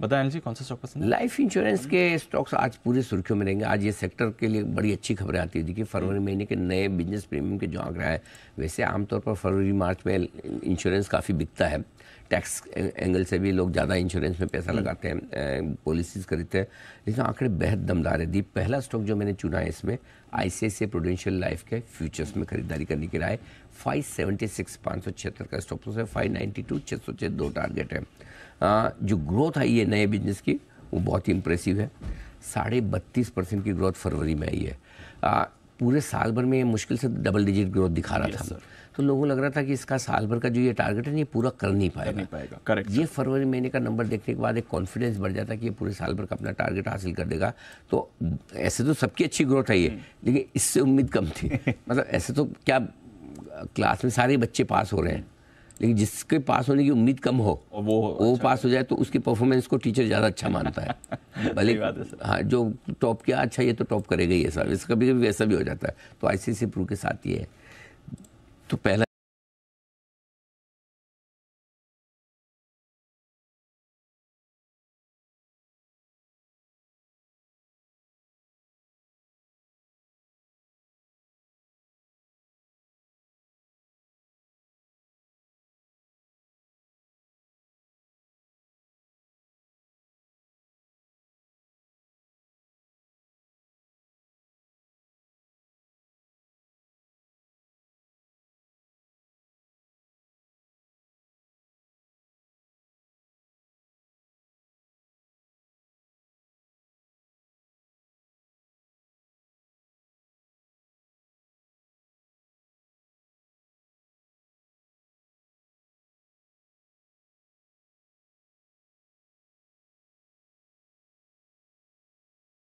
बताएं जी कौन सा स्टॉक पसंद लाइफ इंश्योरेंस के स्टॉक्स आज पूरे सुर्खियों में रहेंगे आज ये सेक्टर के लिए बड़ी अच्छी खबरें आती है देखिए फरवरी हम्म। महीने के नए बिजनेस प्रीमियम के जो आंकड़ा है वैसे आमतौर पर फरवरी मार्च में इंश्योरेंस काफ़ी बिकता है टैक्स एंगल से भी लोग ज़्यादा इंश्योरेंस में पैसा हम्म। लगाते हैं पॉलिसीज़ खरीदते हैं लेकिन आंकड़े बेहद दमदार है दी पहला स्टॉक जो मैंने चुना है इसमें I C I Prudential Life के फ्यूचर्स में खरीदारी करने की राय फाइव सेवेंटी सिक्स पाँच सौ छिहत्तर का स्टॉक है फाइव नाइन्टी टू छः सौ छः दो टारगेट है आ, जो ग्रोथ आई है नए बिजनेस की वो बहुत ही इंप्रेसिव है साढ़े बत्तीस परसेंट की ग्रोथ फरवरी में आई है पूरे साल भर में मुश्किल से डबल डिजिट ग्रोथ दिखा रहा yes, था sir. तो लोगों को लग रहा था कि इसका साल भर का जो ये टारगेट है ये पूरा कर नहीं पाएगा, नहीं पाएगा। करेक्ट ये फरवरी महीने का नंबर देखने के बाद एक कॉन्फिडेंस बढ़ जाता है कि ये पूरे साल भर का अपना टारगेट हासिल कर देगा तो ऐसे तो सबकी अच्छी ग्रोथ है ये हम्म। लेकिन इससे उम्मीद कम थी मतलब ऐसे तो क्या क्लास में सारे बच्चे पास हो रहे हैं लेकिन जिसके पास होने की उम्मीद कम हो वो वो अच्छा पास हो जाए तो उसकी परफॉर्मेंस को टीचर ज़्यादा अच्छा मानता है भले हाँ जो टॉप किया अच्छा ये तो टॉप करेगा ये सब कभी कभी वैसा भी हो जाता है तो आई सी के साथ ये है तो पहला